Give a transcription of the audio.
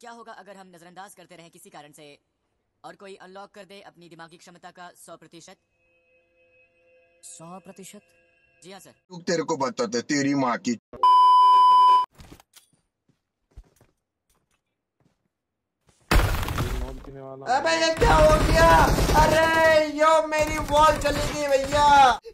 क्या होगा अगर हम नजरअंदाज करते रहें किसी कारण से और कोई अनलॉक कर दे अपनी दिमागी क्षमता का सौ प्रतिशत सौ प्रतिशत जी हाँ सर तेरे को बताते तेरी माँ की अबे ये क्या हो गया अरे यो मेरी वॉल चली गई भैया